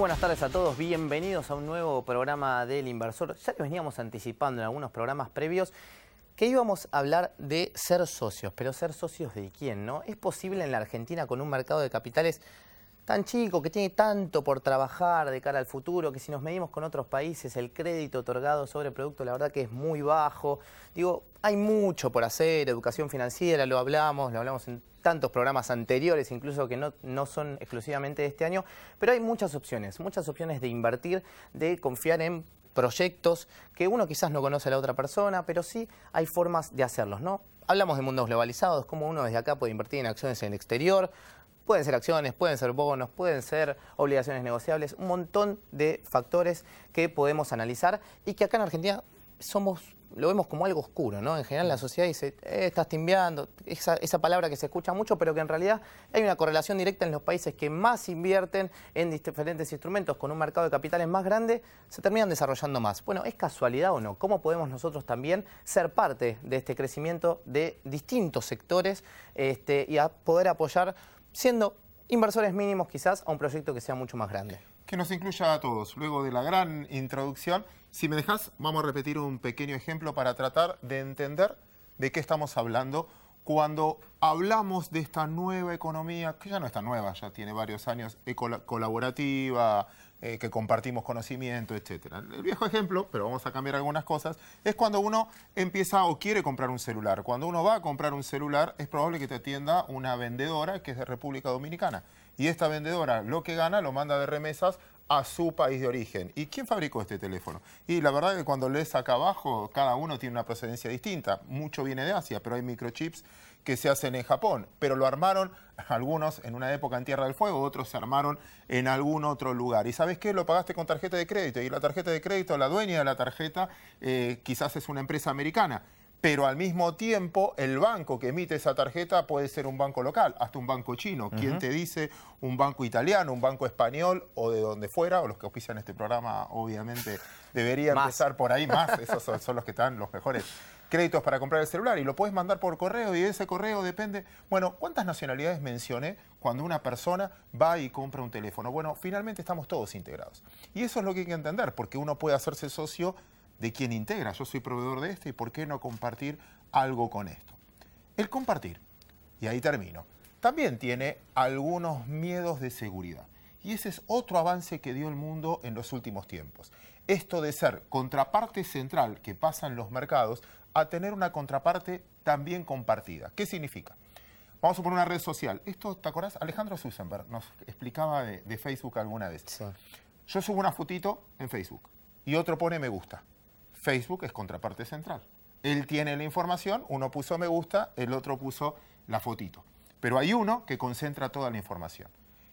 buenas tardes a todos, bienvenidos a un nuevo programa del Inversor. Ya que veníamos anticipando en algunos programas previos que íbamos a hablar de ser socios, pero ser socios de quién, ¿no? ¿Es posible en la Argentina con un mercado de capitales tan chico, que tiene tanto por trabajar de cara al futuro, que si nos medimos con otros países, el crédito otorgado sobre producto, la verdad que es muy bajo. Digo, hay mucho por hacer, educación financiera, lo hablamos, lo hablamos en tantos programas anteriores, incluso que no, no, son exclusivamente de este año, pero hay muchas opciones, muchas opciones de invertir, de confiar en proyectos que uno quizás no conoce a la otra persona, pero sí hay formas de hacerlos, ¿no? Hablamos de mundos globalizados, cómo uno desde acá puede invertir en acciones en el exterior, Pueden ser acciones, pueden ser bonos, pueden ser obligaciones negociables, un montón de factores que podemos analizar y que acá en Argentina somos lo vemos como algo oscuro, ¿no? En general la sociedad dice, eh, estás timbiando, esa, palabra que se escucha mucho, pero que en realidad hay una correlación directa en los países que más invierten en diferentes instrumentos con un mercado de capitales más grande, se terminan desarrollando más. Bueno, ¿es casualidad o no? ¿Cómo podemos nosotros también ser parte de este crecimiento de distintos sectores este, y poder apoyar siendo inversores mínimos quizás a un proyecto que sea mucho más grande. Que nos incluya a todos. Luego de la gran introducción, si me dejas, vamos a repetir un pequeño ejemplo para tratar de entender de qué estamos hablando cuando hablamos de esta nueva economía, que ya no está nueva, ya tiene varios años, colaborativa, eh, que compartimos conocimiento, etc. El viejo ejemplo, pero vamos a cambiar algunas cosas, es cuando uno empieza o quiere comprar un celular. Cuando uno va a comprar un celular, es probable que te atienda una vendedora que es de República Dominicana. Y esta vendedora lo que gana lo manda de remesas a su país de origen. ¿Y quién fabricó este teléfono? Y la verdad es que cuando lees acá abajo, cada uno tiene una procedencia distinta. Mucho viene de Asia, pero hay microchips que se hacen en Japón, pero lo armaron algunos en una época en Tierra del Fuego, otros se armaron en algún otro lugar. ¿Y sabes qué? Lo pagaste con tarjeta de crédito y la tarjeta de crédito, la dueña de la tarjeta eh, quizás es una empresa americana. Pero al mismo tiempo, el banco que emite esa tarjeta puede ser un banco local, hasta un banco chino. ¿Quién te dice un banco italiano, un banco español o de donde fuera? O los que ofician este programa, obviamente, deberían pasar empezar por ahí más. Esos son los que están los mejores créditos para comprar el celular y lo puedes mandar por correo y ese correo depende. Bueno, ¿cuántas nacionalidades mencioné cuando una persona va y compra un teléfono? Bueno, finalmente estamos todos integrados. Y eso es lo que hay que entender, porque uno puede hacerse socio de quien integra. Yo soy proveedor de este y ¿por qué no compartir algo con esto? El compartir, y ahí termino, también tiene algunos miedos de seguridad. Y ese es otro avance que dio el mundo en los últimos tiempos. Esto de ser contraparte central que pasa en los mercados a tener una contraparte también compartida. ¿Qué significa? Vamos a poner una red social. Esto, ¿te acordás? Alejandro Susenberg nos explicaba de, Facebook alguna vez. Yo subo una fotito en Facebook y otro pone me gusta. Facebook es contraparte central. Él tiene la información, uno puso me gusta, el otro puso la fotito. Pero hay uno que concentra toda la información.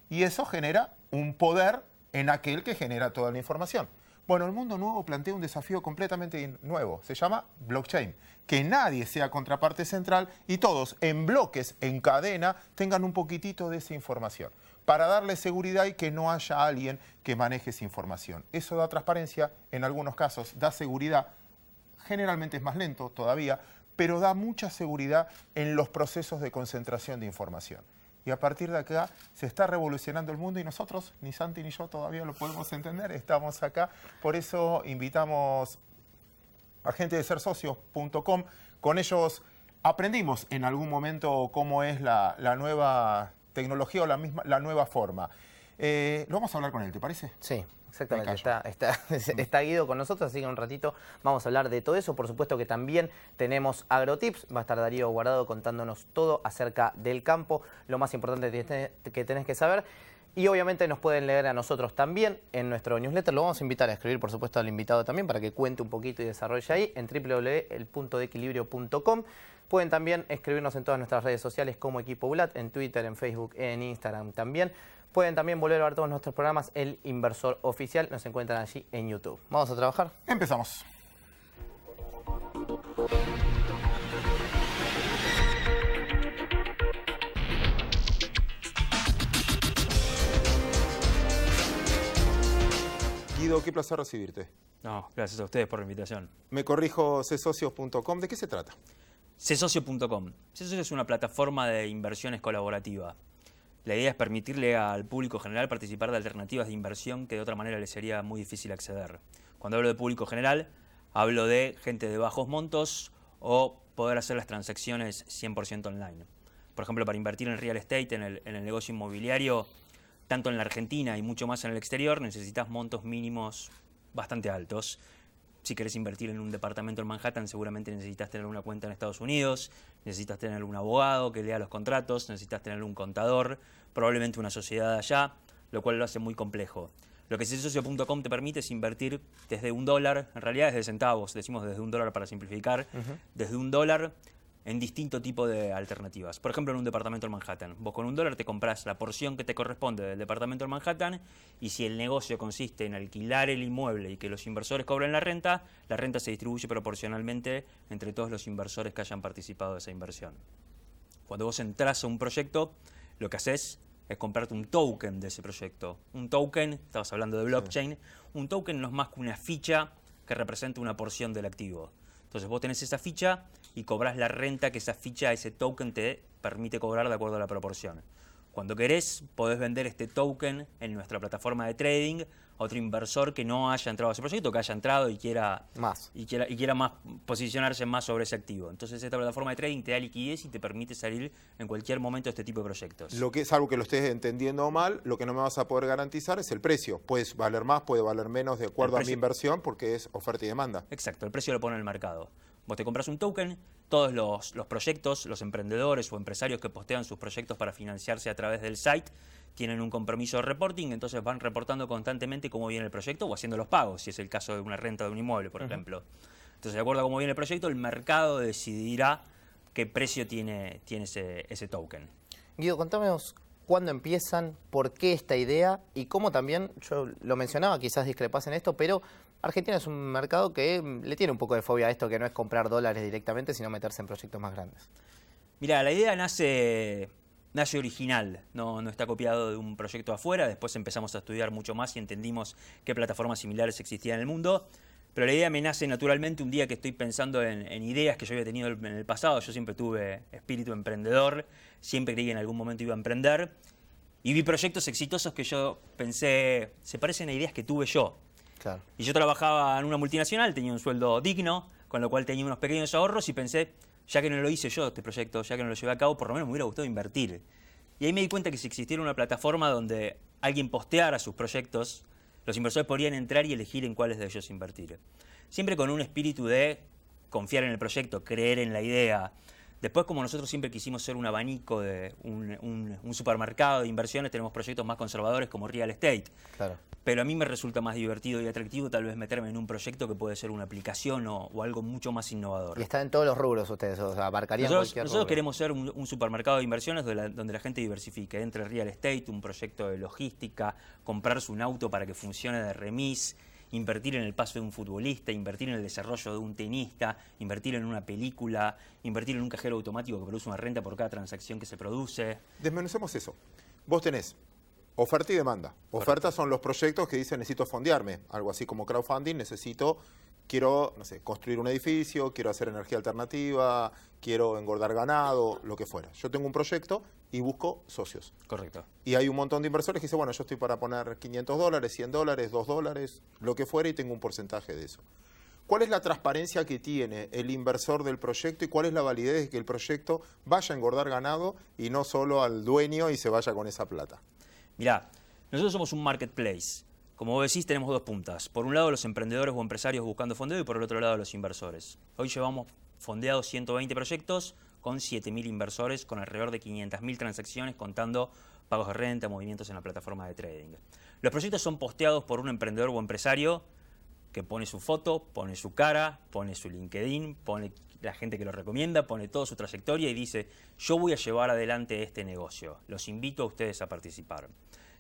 Y eso genera un poder en aquel que genera toda la información. Bueno, el mundo nuevo plantea un desafío completamente nuevo, se llama blockchain, que nadie sea contraparte central y todos en bloques, en cadena, tengan un poquitito de esa información, para darle seguridad y que no haya alguien que maneje esa información. Eso da transparencia, en algunos casos da seguridad, generalmente es más lento todavía, pero da mucha seguridad en los procesos de concentración de información y a partir de acá se está revolucionando el mundo y nosotros, ni Santi ni yo todavía lo podemos entender, estamos acá. Por eso invitamos a gente de sersocios.com. Con ellos aprendimos en algún momento cómo es la, nueva tecnología o la, la nueva forma. Eh, lo vamos a hablar con él, ¿te parece? Sí. Exactamente, está, está, Guido con nosotros, así que en un ratito vamos a hablar de todo eso. Por supuesto que también tenemos agrotips, va a estar Darío Guardado contándonos todo acerca del campo, lo más importante que tenés que saber. Y obviamente nos pueden leer a nosotros también en nuestro newsletter. Lo vamos a invitar a escribir, por supuesto, al invitado también para que cuente un poquito y desarrolle ahí en www.elpuntodeequilibrio.com. Pueden también escribirnos en todas nuestras redes sociales como Equipo Blat, en Twitter, en Facebook, en Instagram también. Pueden también volver a ver todos nuestros programas, El Inversor Oficial, nos encuentran allí en YouTube. Vamos a trabajar. Empezamos. Guido, qué placer recibirte. No, gracias a ustedes por la invitación. Me corrijo sesocios.com. ¿De qué se trata? Cesocio.com. Sesocio es una plataforma de inversiones colaborativa. La idea es permitirle al público general participar de alternativas de inversión que de otra manera le sería muy difícil acceder. Cuando hablo de público general, hablo de gente de bajos montos o poder hacer las transacciones 100% online. Por ejemplo, para invertir en real estate, en el, negocio inmobiliario, tanto en la Argentina y mucho más en el exterior, necesitas montos mínimos bastante altos. Si quieres invertir en un departamento en Manhattan, seguramente necesitas tener una cuenta en Estados Unidos, necesitas tener un abogado que lea los contratos, necesitas tener un contador, probablemente una sociedad allá, lo cual lo hace muy complejo. Lo que socio.com te permite es invertir desde un dólar, en realidad es de centavos, decimos desde un dólar para simplificar, desde un dólar en distinto tipo de alternativas. Por ejemplo, en un departamento en Manhattan. Vos con un dólar te compras la porción que te corresponde del departamento en Manhattan y si el negocio consiste en alquilar el inmueble y que los inversores cobren la renta, la renta se distribuye proporcionalmente entre todos los inversores que hayan participado de esa inversión. Cuando vos entras a un proyecto, lo que haces es comprarte un token de ese proyecto. Un token, estabas hablando de blockchain, un token no es más que una ficha que representa una porción del activo. Entonces vos tenés esa ficha y cobras la renta que esa ficha, ese token te permite cobrar de acuerdo a la proporción. Cuando querés, podés vender este token en nuestra plataforma de trading otro inversor que no haya entrado a ese proyecto, que haya entrado y quiera y quiera, y quiera más posicionarse más sobre ese activo. Entonces esta plataforma de trading te da liquidez y te permite salir en cualquier momento de este tipo de proyectos. Lo que, es algo que lo estés entendiendo mal, lo que no me vas a poder garantizar es el precio. Puede valer más, puede valer menos de acuerdo a mi inversión porque es oferta y demanda. Exacto, el precio lo pone el mercado. Vos te compras un token, todos los, los proyectos, los emprendedores o empresarios que postean sus proyectos para financiarse a través del site, tienen un compromiso de reporting, entonces van reportando constantemente cómo viene el proyecto o haciendo los pagos, si es el caso de una renta de un inmueble, por ejemplo. Entonces, de acuerdo a cómo viene el proyecto, el mercado decidirá qué precio tiene, tiene ese, token. Guido, contámonos cuándo empiezan, por qué esta idea y cómo también, yo lo mencionaba, quizás discrepas en esto, pero Argentina es un mercado que mm, le tiene un poco de fobia a esto, que no es comprar dólares directamente, sino meterse en proyectos más grandes. Mira, la idea nace nace original, no, no está copiado de un proyecto afuera. Después empezamos a estudiar mucho más y entendimos qué plataformas similares existían en el mundo. Pero la idea me nace naturalmente un día que estoy pensando en, ideas que yo había tenido en el pasado. Yo siempre tuve espíritu emprendedor, siempre creí que en algún momento iba a emprender. Y vi proyectos exitosos que yo pensé, se parecen a ideas que tuve yo. Y yo trabajaba en una multinacional, tenía un sueldo digno, con lo cual tenía unos pequeños ahorros y pensé, ya que no lo hice yo este proyecto, ya que no lo llevé a cabo, por lo menos me hubiera gustado invertir. Y ahí me di cuenta que si existiera una plataforma donde alguien posteara sus proyectos, los inversores podrían entrar y elegir en cuáles de ellos invertir. Siempre con un espíritu de confiar en el proyecto, creer en la idea, Después, como nosotros siempre quisimos ser un abanico de un, supermercado de inversiones, tenemos proyectos más conservadores como real estate. Claro. Pero a mí me resulta más divertido y atractivo tal vez meterme en un proyecto que puede ser una aplicación o, algo mucho más innovador. Y está en todos los rubros ustedes, o sea, abarcarían cualquier cosa. Nosotros queremos ser un, supermercado de inversiones donde la, donde la gente diversifique, entre real estate, un proyecto de logística, comprarse un auto para que funcione de remis, invertir en el paso de un futbolista, invertir en el desarrollo de un tenista, invertir en una película, invertir en un cajero automático que produce una renta por cada transacción que se produce. Desmenucemos eso. Vos tenés oferta y demanda. Ofertas son los proyectos que dicen necesito fondearme, algo así como crowdfunding, necesito quiero, no sé, construir un edificio, quiero hacer energía alternativa, quiero engordar ganado, lo que fuera. Yo tengo un proyecto y busco socios. Correcto. Y hay un montón de inversores que dicen, bueno, yo estoy para poner 500 dólares, 100 dólares, 2 dólares, lo que fuera, y tengo un porcentaje de eso. ¿Cuál es la transparencia que tiene el inversor del proyecto y cuál es la validez de que el proyecto vaya a engordar ganado y no solo al dueño y se vaya con esa plata? Mirá, nosotros somos un marketplace. Como vos decís, tenemos dos puntas. Por un lado, los emprendedores o empresarios buscando fondeo y por el otro lado, los inversores. Hoy llevamos fondeados 120 proyectos, con 7.000 inversores, con alrededor de 500.000 transacciones, contando pagos de renta, movimientos en la plataforma de trading. Los proyectos son posteados por un emprendedor o empresario que pone su foto, pone su cara, pone su LinkedIn, pone la gente que lo recomienda, pone toda su trayectoria y dice, yo voy a llevar adelante este negocio, los invito a ustedes a participar.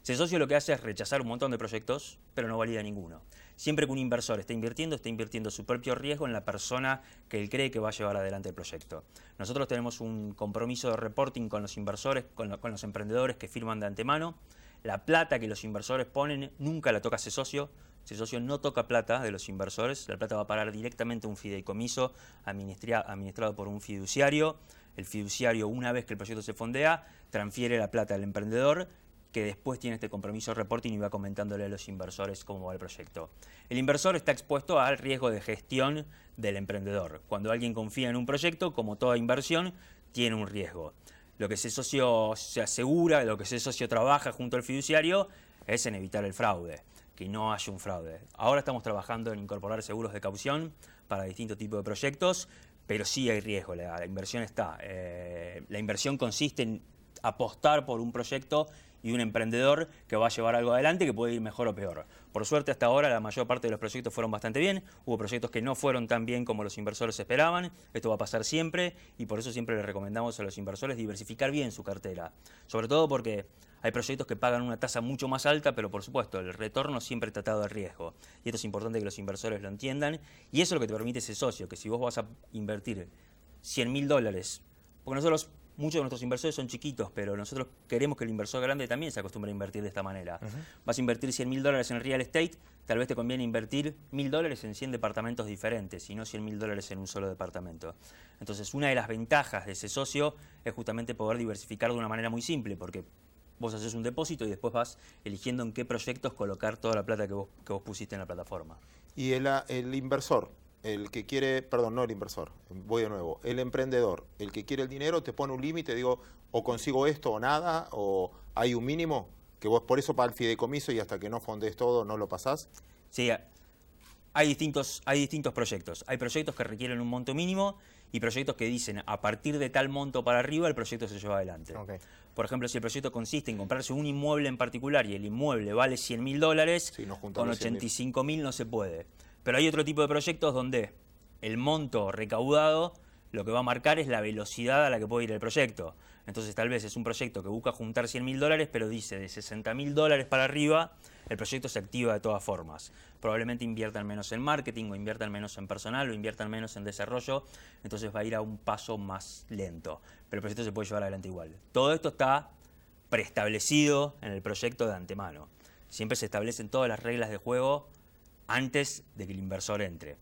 Ese socio lo que hace es rechazar un montón de proyectos, pero no valida ninguno. Siempre que un inversor está invirtiendo, está invirtiendo su propio riesgo en la persona que él cree que va a llevar adelante el proyecto. Nosotros tenemos un compromiso de reporting con los inversores, con, los emprendedores que firman de antemano. La plata que los inversores ponen nunca la toca ese socio, ese socio no toca plata de los inversores, la plata va a parar directamente a un fideicomiso administrado por un fiduciario. El fiduciario, una vez que el proyecto se fondea, transfiere la plata al emprendedor que después tiene este compromiso reporting y va comentándole a los inversores cómo va el proyecto. El inversor está expuesto al riesgo de gestión del emprendedor. Cuando alguien confía en un proyecto, como toda inversión, tiene un riesgo. Lo que ese socio se asegura, lo que ese socio trabaja junto al fiduciario, es en evitar el fraude, que no haya un fraude. Ahora estamos trabajando en incorporar seguros de caución para distintos tipos de proyectos, pero sí hay riesgo, la, inversión está. Eh, la inversión consiste en apostar por un proyecto y un emprendedor que va a llevar algo adelante que puede ir mejor o peor. Por suerte hasta ahora la mayor parte de los proyectos fueron bastante bien, hubo proyectos que no fueron tan bien como los inversores esperaban, esto va a pasar siempre y por eso siempre les recomendamos a los inversores diversificar bien su cartera, sobre todo porque hay proyectos que pagan una tasa mucho más alta, pero por supuesto el retorno siempre tratado de riesgo y esto es importante que los inversores lo entiendan y eso es lo que te permite ese socio, que si vos vas a invertir 100 mil dólares, porque nosotros Muchos de nuestros inversores son chiquitos, pero nosotros queremos que el inversor grande también se acostumbre a invertir de esta manera. Vas a invertir 100 mil dólares en real estate, tal vez te conviene invertir mil dólares en 100 departamentos diferentes y no 100 mil dólares en un solo departamento. Entonces, una de las ventajas de ese socio es justamente poder diversificar de una manera muy simple, porque vos haces un depósito y después vas eligiendo en qué proyectos colocar toda la plata que vos, pusiste en la plataforma. ¿Y el inversor? el que quiere, perdón, no el inversor, voy de nuevo, el emprendedor, el que quiere el dinero te pone un límite, digo, o consigo esto o nada, o hay un mínimo, que vos por eso para el fideicomiso y hasta que no fondes todo no lo pasás. Sí, hay distintos, hay distintos proyectos. Hay proyectos que requieren un monto mínimo y proyectos que dicen a partir de tal monto para arriba el proyecto se lleva adelante. Por ejemplo, si el proyecto consiste en comprarse un inmueble en particular y el inmueble vale 100 mil dólares, con 85 mil no se puede. Pero hay otro tipo de proyectos donde el monto recaudado lo que va a marcar es la velocidad a la que puede ir el proyecto. Entonces tal vez es un proyecto que busca juntar 100 mil dólares, pero dice de 60 mil dólares para arriba, el proyecto se activa de todas formas. Probablemente inviertan menos en marketing o inviertan menos en personal o inviertan menos en desarrollo, entonces va a ir a un paso más lento. Pero el proyecto se puede llevar adelante igual. Todo esto está preestablecido en el proyecto de antemano. Siempre se establecen todas las reglas de juego antes de que el inversor entre.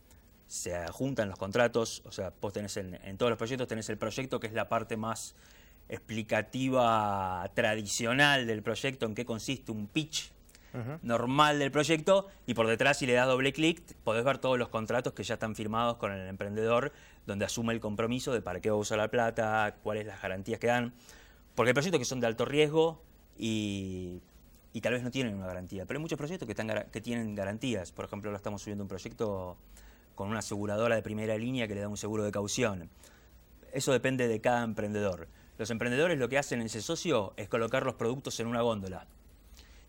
Se juntan los contratos, o sea, vos tenés en, todos los proyectos tenés el proyecto que es la parte más explicativa tradicional del proyecto, en qué consiste un pitch normal del proyecto, y por detrás si le das doble clic podés ver todos los contratos que ya están firmados con el emprendedor, donde asume el compromiso de para qué va a usar la plata, cuáles las garantías que dan, porque hay proyectos que son de alto riesgo y y tal vez no tienen una garantía. Pero hay muchos proyectos que, tienen garantías. Por ejemplo, ahora estamos subiendo un proyecto con una aseguradora de primera línea que le da un seguro de caución. Eso depende de cada emprendedor. Los emprendedores lo que hacen en ese socio es colocar los productos en una góndola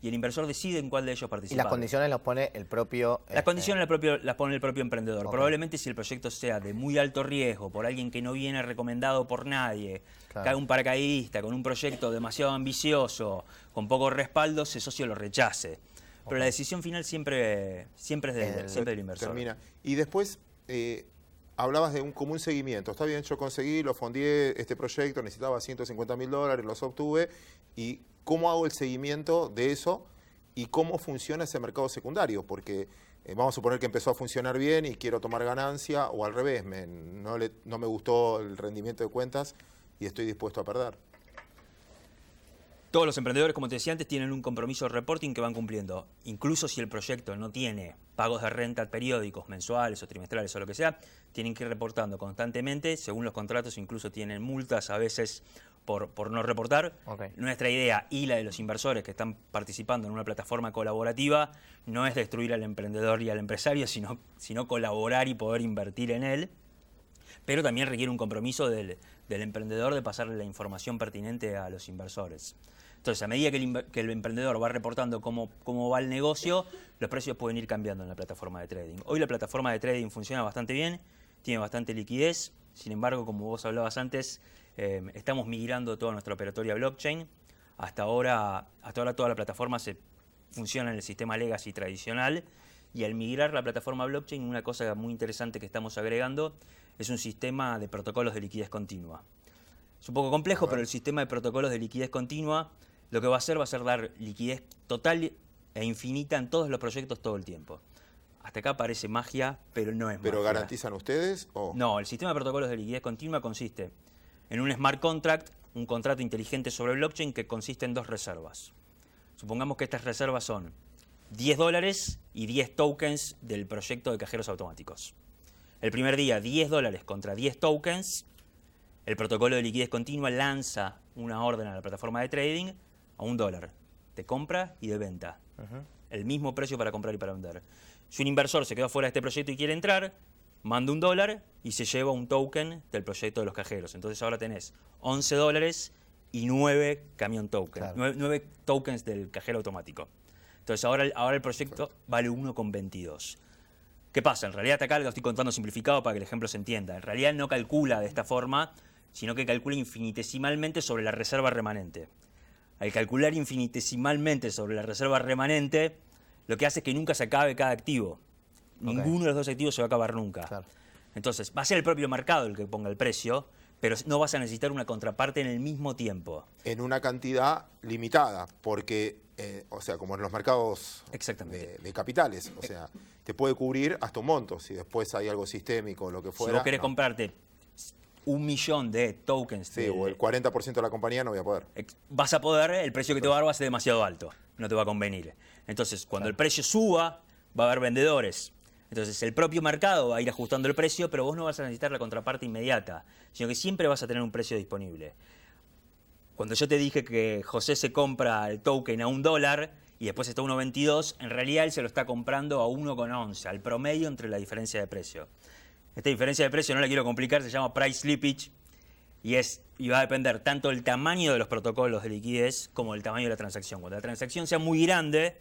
y el inversor decide en cuál de ellos participar. Y las condiciones las pone el propio... Las este, condiciones las, propio, las pone el propio emprendedor. Probablemente si el proyecto sea de muy alto riesgo, por alguien que no viene recomendado por nadie, cae un paracaidista con un proyecto demasiado ambicioso, con poco respaldo, ese socio lo rechace. Pero la decisión final siempre, siempre es del, eh, siempre del inversor. Termina. Y después... Eh, hablabas de un común seguimiento. Está bien, yo conseguí, lo fondié este proyecto, necesitaba 150 mil dólares, los obtuve. ¿Y cómo hago el seguimiento de eso? ¿Y cómo funciona ese mercado secundario? Porque eh, vamos a suponer que empezó a funcionar bien y quiero tomar ganancia, o al revés, me, no, le, no me gustó el rendimiento de cuentas y estoy dispuesto a perder. Todos los emprendedores, como te decía antes, tienen un compromiso de reporting que van cumpliendo. Incluso si el proyecto no tiene pagos de renta periódicos, mensuales o trimestrales o lo que sea, tienen que ir reportando constantemente. Según los contratos, incluso tienen multas a veces por, no reportar. Nuestra idea y la de los inversores que están participando en una plataforma colaborativa no es destruir al emprendedor y al empresario, sino, sino colaborar y poder invertir en él pero también requiere un compromiso del, del, emprendedor de pasarle la información pertinente a los inversores. Entonces, a medida que el, emprendedor va reportando cómo, va el negocio, los precios pueden ir cambiando en la plataforma de trading. Hoy la plataforma de trading funciona bastante bien, tiene bastante liquidez, sin embargo, como vos hablabas antes, eh, estamos migrando toda nuestra operatoria blockchain. Hasta ahora, hasta ahora toda la plataforma se funciona en el sistema legacy tradicional y al migrar la plataforma blockchain, una cosa muy interesante que estamos agregando es un sistema de protocolos de liquidez continua. Es un poco complejo, pero el sistema de protocolos de liquidez continua lo que va a hacer va a ser dar liquidez total e infinita en todos los proyectos todo el tiempo. Hasta acá parece magia, pero no es ¿Pero garantizan ustedes o...? No, el sistema de protocolos de liquidez continua consiste en un smart contract, un contrato inteligente sobre blockchain que consiste en dos reservas. Supongamos que estas reservas son 10 dólares y 10 tokens del proyecto de cajeros automáticos. El primer día, 10 dólares contra 10 tokens. El protocolo de liquidez continua lanza una orden a la plataforma de trading a un dólar de compra y de venta. El mismo precio para comprar y para vender. Si un inversor se queda fuera de este proyecto y quiere entrar, manda un dólar y se lleva un token del proyecto de los cajeros. Entonces ahora tenés 11 dólares y 9 camión tokens, 9, tokens del cajero automático. Entonces ahora, ahora el proyecto vale 1,22. ¿Qué pasa? En realidad acá lo estoy contando simplificado para que el ejemplo se entienda. En realidad no calcula de esta forma, sino que calcula infinitesimalmente sobre la reserva remanente al calcular infinitesimalmente sobre la reserva remanente, lo que hace es que nunca se acabe cada activo. Ninguno de los dos activos se va a acabar nunca. Entonces, va a ser el propio mercado el que ponga el precio, pero no vas a necesitar una contraparte en el mismo tiempo. En una cantidad limitada, porque, eh, o sea, como en los mercados De, capitales, o eh. sea, te puede cubrir hasta un monto, si después hay algo sistémico o lo que fuera. Si vos querés comprarte un millón de tokens. o el 40% de la compañía no voy a poder. Vas a poder, el precio que te va a dar va a ser demasiado alto, no te va a convenir. Entonces, cuando el precio suba, va a haber vendedores. Entonces, el propio mercado va a ir ajustando el precio, pero vos no vas a necesitar la contraparte inmediata, sino que siempre vas a tener un precio disponible. Cuando yo te dije que José se compra el token a un dólar y después está a 1.22, en realidad él se lo está comprando a 1.11, al promedio entre la diferencia de precio. Esta diferencia de precio no la quiero complicar, se llama price slippage y, es, va a depender tanto del tamaño de los protocolos de liquidez como del tamaño de la transacción. Cuando la transacción sea muy grande,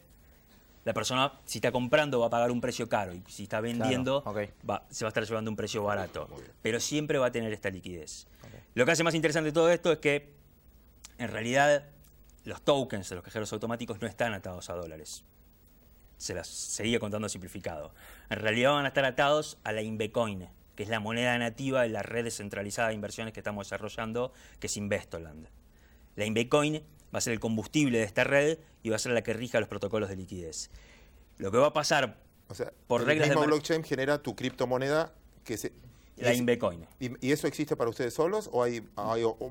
la persona, si está comprando, va a pagar un precio caro y si está vendiendo, se va a estar llevando un precio barato. Pero siempre va a tener esta liquidez. Lo que hace más interesante todo esto es que, en realidad, los tokens de los cajeros automáticos no están atados a dólares se las seguía contando simplificado. En realidad van a estar atados a la Inbecoin, que es la moneda nativa de la red descentralizada de inversiones que estamos desarrollando, que es Investoland. La Inbecoin va a ser el combustible de esta red y va a ser la que rija los protocolos de liquidez. Lo que va a pasar o sea, por el reglas mismo blockchain genera tu criptomoneda que se la Inbecoin. Y, eso existe para ustedes solos o hay,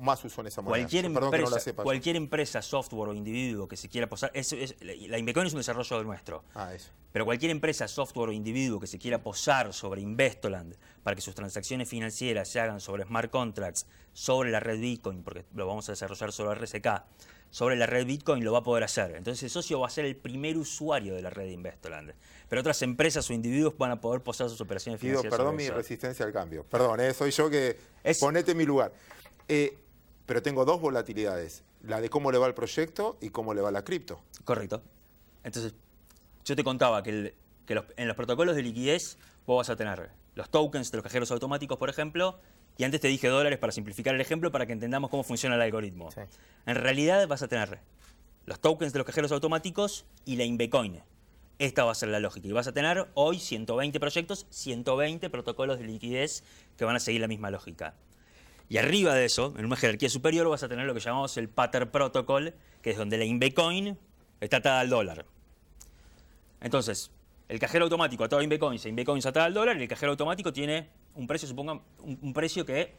más uso en esa manera? Cualquier, empresa, cualquier empresa, software o individuo que se quiera posar, es, la Inbecoin es un desarrollo nuestro. Ah, eso. Pero cualquier empresa, software o individuo que se quiera posar sobre Investoland para que sus transacciones financieras se hagan sobre smart contracts, sobre la red Bitcoin, porque lo vamos a desarrollar sobre RSK, sobre la red Bitcoin lo va a poder hacer. Entonces el socio va a ser el primer usuario de la red de Investoland. Pero otras empresas o individuos van a poder posar sus operaciones financieras. perdón mi resistencia al cambio. Perdón, eh, soy yo que... Ponete en mi lugar. Eh, pero tengo dos volatilidades. La de cómo le va el proyecto y cómo le va la cripto. Correcto. Entonces, yo te contaba que, en los protocolos de liquidez vos vas a tener los tokens de los cajeros automáticos, por ejemplo, y antes te dije dólares para simplificar el ejemplo para que entendamos cómo funciona el algoritmo. En realidad vas a tener los tokens de los cajeros automáticos y la Inbecoin. Esta va a ser la lógica. Y vas a tener hoy 120 proyectos, 120 protocolos de liquidez que van a seguir la misma lógica. Y arriba de eso, en una jerarquía superior, vas a tener lo que llamamos el Pattern Protocol, que es donde la Inbecoin está atada al dólar. Entonces, el cajero automático atado a Inbecoin, se Inbecoin atada al dólar, y el cajero automático tiene un precio, un, precio que,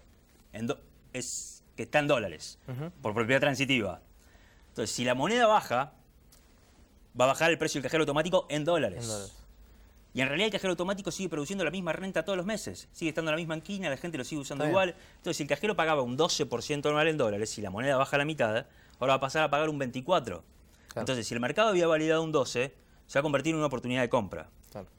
es, que está en dólares, por propiedad transitiva. Entonces, si la moneda baja, va a bajar el precio del cajero automático en dólares. Y en realidad el cajero automático sigue produciendo la misma renta todos los meses. Sigue estando en la misma anquina, la gente lo sigue usando igual. Entonces, si el cajero pagaba un 12% anual en dólares, si la moneda baja la mitad, ahora va a pasar a pagar un 24%. Entonces, si el mercado había validado un 12%, se va a convertir en una oportunidad de compra.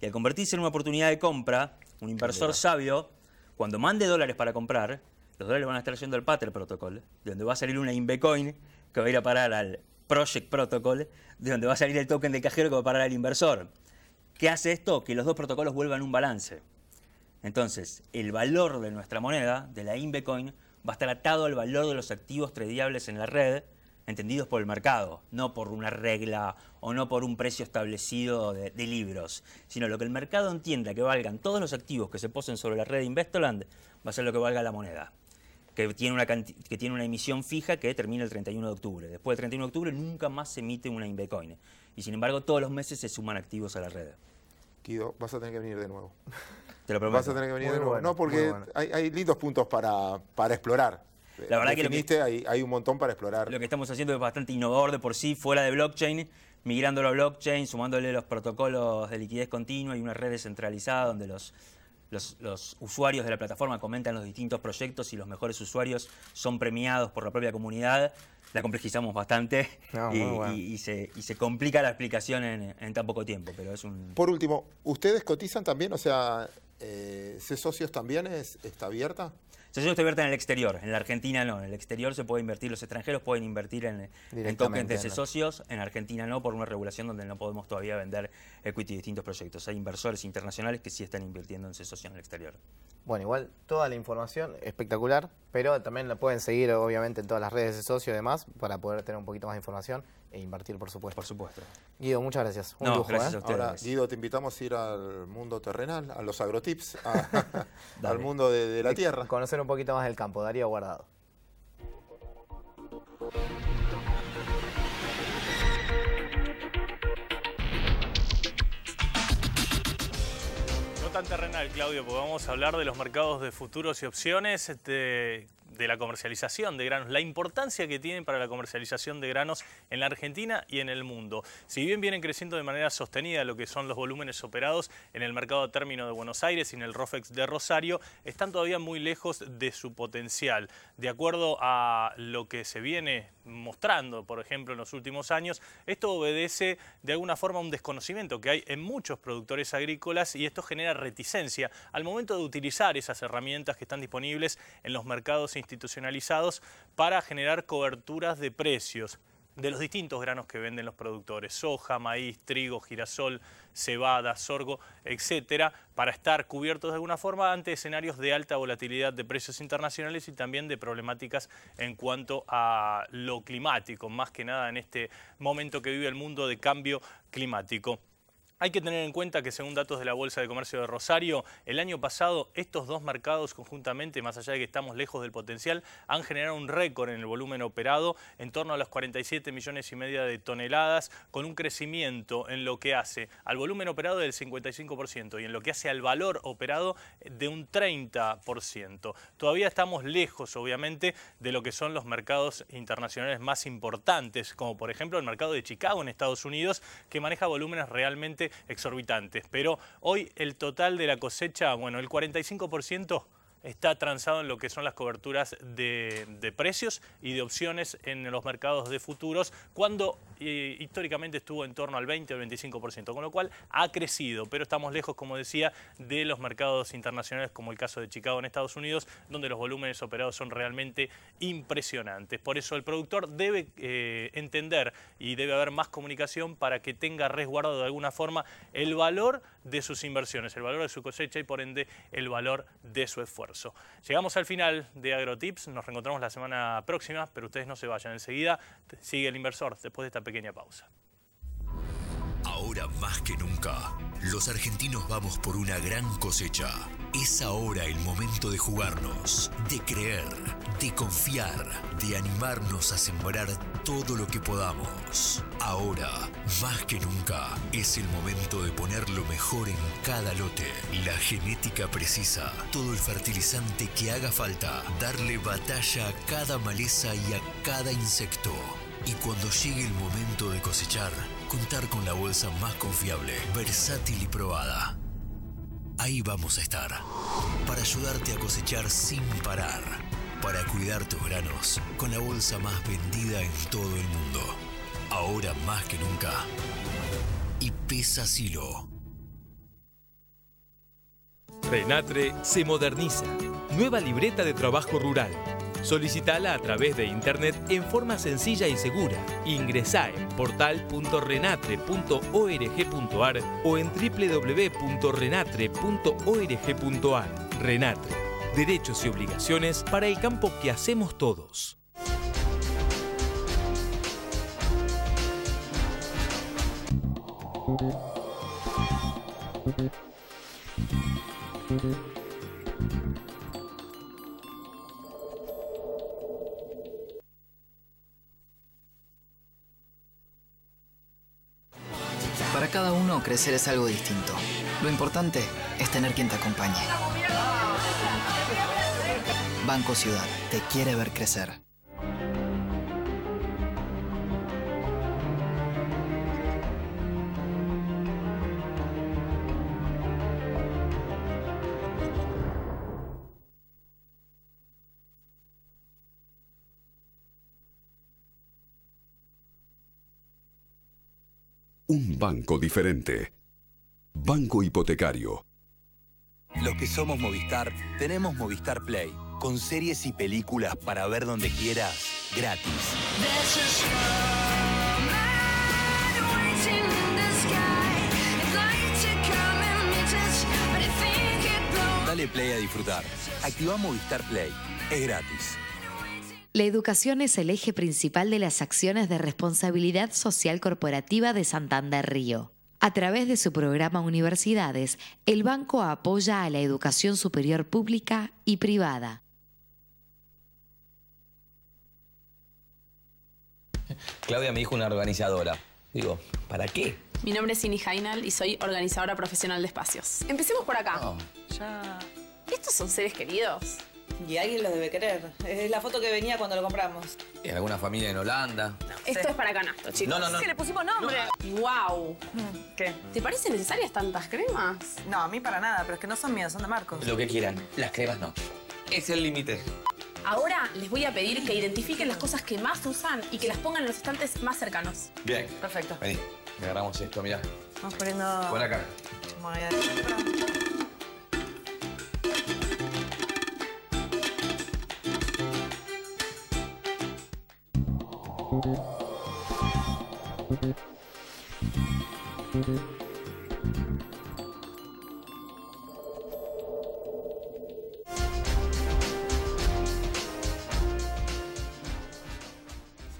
Y al convertirse en una oportunidad de compra, un inversor sabio, cuando mande dólares para comprar, los dólares van a estar yendo al Pater Protocol, de donde va a salir una Inbecoin que va a ir a parar al Project Protocol, de donde va a salir el token de cajero que va a parar al inversor. ¿Qué hace esto? Que los dos protocolos vuelvan un balance. Entonces, el valor de nuestra moneda, de la Inbecoin, va a estar atado al valor de los activos tradeables en la red, entendidos por el mercado, no por una regla o no por un precio establecido de, libros, sino lo que el mercado entienda que valgan todos los activos que se posen sobre la red de Investoland va a ser lo que valga la moneda, que tiene una, que tiene una emisión fija que termina el 31 de octubre. Después del 31 de octubre nunca más se emite una Inbecoin y sin embargo todos los meses se suman activos a la red. Guido, vas a tener que venir de nuevo. Te lo prometo. Vas a tener que venir de nuevo. no, porque hay, hay lindos puntos para, para explorar. Este, la verdad que, lo que hay, hay, un montón para explorar. Lo que estamos haciendo es bastante innovador de por sí, fuera de blockchain, migrándolo a blockchain, sumándole los protocolos de liquidez continua y una red descentralizada donde los, los, usuarios de la plataforma comentan los distintos proyectos y los mejores usuarios son premiados por la propia comunidad. La complejizamos bastante ah, y, se, complica la explicación en, tan poco tiempo. Pero es un... Por último, ¿ustedes cotizan también? O sea, eh, ¿se socios también es, está abierta? Se puede invertir en el exterior, en la Argentina no, en el exterior se puede invertir, los extranjeros pueden invertir en, tokens de socios, en Argentina no, por una regulación donde no podemos todavía vender equity de distintos proyectos. Hay inversores internacionales que sí están invirtiendo en socios en el exterior. Bueno, igual toda la información espectacular, pero también la pueden seguir obviamente en todas las redes de socio y demás para poder tener un poquito más de información e invertir, por supuesto. Por supuesto. Guido, muchas gracias. Un no, gracias a ¿eh? Ahora, Guido, te invitamos a ir al mundo terrenal, a los agrotips, al mundo de, de la tierra. Conocer un poquito más del campo, Darío Guardado. tan terrenal, Claudio, porque vamos a hablar de los mercados de futuros y opciones. Este, de la comercialización de granos, la importancia que tienen para la comercialización de granos en la Argentina y en el mundo. Si bien vienen creciendo de manera sostenida lo que son los volúmenes operados en el mercado término de Buenos Aires y en el ROFEX de Rosario, están todavía muy lejos de su potencial. De acuerdo a lo que se viene mostrando, por ejemplo, en los últimos años, esto obedece de alguna forma a un desconocimiento que hay en muchos productores agrícolas y esto genera reticencia al momento de utilizar esas herramientas que están disponibles en los mercados institucionalizados para generar coberturas de precios de los distintos granos que venden los productores, soja, maíz, trigo, girasol, cebada, sorgo, etcétera, para estar cubiertos de alguna forma ante escenarios de alta volatilidad de precios internacionales y también de problemáticas en cuanto a lo climático, más que nada en este momento que vive el mundo de cambio climático. Hay que tener en cuenta que según datos de la Bolsa de Comercio de Rosario, el año pasado estos dos mercados conjuntamente, más allá de que estamos lejos del potencial, han generado un récord en el volumen operado, en torno a los 47 millones y media de toneladas, con un crecimiento en lo que hace al volumen operado del 55% y en lo que hace al valor operado eh, de un 30%. Todavía estamos lejos, obviamente, de lo que son los mercados internacionales más importantes, como por ejemplo el mercado de Chicago en Estados Unidos, que maneja volúmenes realmente exorbitantes. Pero hoy el total de la cosecha, bueno, el 45% está transado en lo que son las coberturas de, precios y de opciones en los mercados de futuros, cuando eh, históricamente estuvo en torno al 20 o 25%, con lo cual ha crecido, pero estamos lejos, como decía, de los mercados internacionales, como el caso de Chicago en Estados Unidos, donde los volúmenes operados son realmente impresionantes. Por eso el productor debe eh, entender y debe haber más comunicación para que tenga resguardado de alguna forma el valor de sus inversiones, el valor de su cosecha y por ende el valor de su esfuerzo. Llegamos al final de AgroTips, nos reencontramos la semana próxima, pero ustedes no se vayan enseguida, sigue el inversor después de esta pequeña pausa. Ahora más que nunca, los argentinos vamos por una gran cosecha. Es ahora el momento de jugarnos, de creer, de confiar, de animarnos a sembrar todo lo que podamos. Ahora, más que nunca, es el momento de poner lo mejor en cada lote. La genética precisa, todo el fertilizante que haga falta, darle batalla a cada maleza y a cada insecto. Y cuando llegue el momento de cosechar, Contar con la bolsa más confiable, versátil y probada. Ahí vamos a estar. Para ayudarte a cosechar sin parar. Para cuidar tus granos con la bolsa más vendida en todo el mundo. Ahora más que nunca. Y pesa silo. Renatre se moderniza. Nueva libreta de trabajo rural Solicitala a través de internet en forma sencilla y segura. Ingresá en portal.renatre.org.ar o en www.renatre.org.ar. Renatre. Derechos y obligaciones para el campo que hacemos todos. crecer es algo distinto. Lo importante es tener quien te acompañe. Banco Ciudad, te quiere ver crecer. Un banco diferente. Banco hipotecario. Los que somos Movistar, tenemos Movistar Play, con series y películas para ver donde quieras, gratis. Dale play a disfrutar. Activa Movistar Play. Es gratis. La educación es el eje principal de las acciones de responsabilidad social corporativa de Santander Río. A través de su programa Universidades, el banco apoya a la educación superior pública y privada. Claudia me dijo una organizadora. Digo, ¿para qué? Mi nombre es Iny Jainal y soy organizadora profesional de espacios. Empecemos por acá. Ah. Ya. ¿Estos son seres queridos? Y alguien lo debe querer. Es la foto que venía cuando lo compramos. En alguna familia en Holanda. Esto es para canasto, chicos. No, no, no. Es que le pusimos nombre. No. Wow. ¿Qué? ¿Te parecen necesarias tantas cremas? No, a mí para nada, pero es que no son mías, son de Marcos. Lo que quieran. Las cremas no. Es el límite. Ahora les voy a pedir que identifiquen las cosas que más usan y que las pongan en los estantes más cercanos. Bien. Perfecto. Vení, agarramos esto, mirá. Vamos poniendo... Por acá.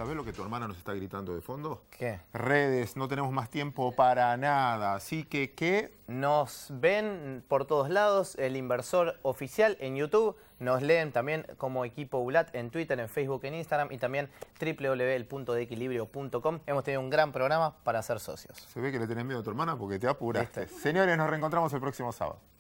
¿Ves lo que tu hermana nos está gritando de fondo? ¿Qué? Redes, no tenemos más tiempo para nada. Así que, ¿qué? Nos ven por todos lados, el inversor oficial en YouTube. Nos leen también como equipo ULAT en Twitter, en Facebook, en Instagram y también www.elpuntodeequilibrio.com. Hemos tenido un gran programa para ser socios. Se ve que le tenés miedo a tu hermana porque te apuraste. Señores, nos reencontramos el próximo sábado.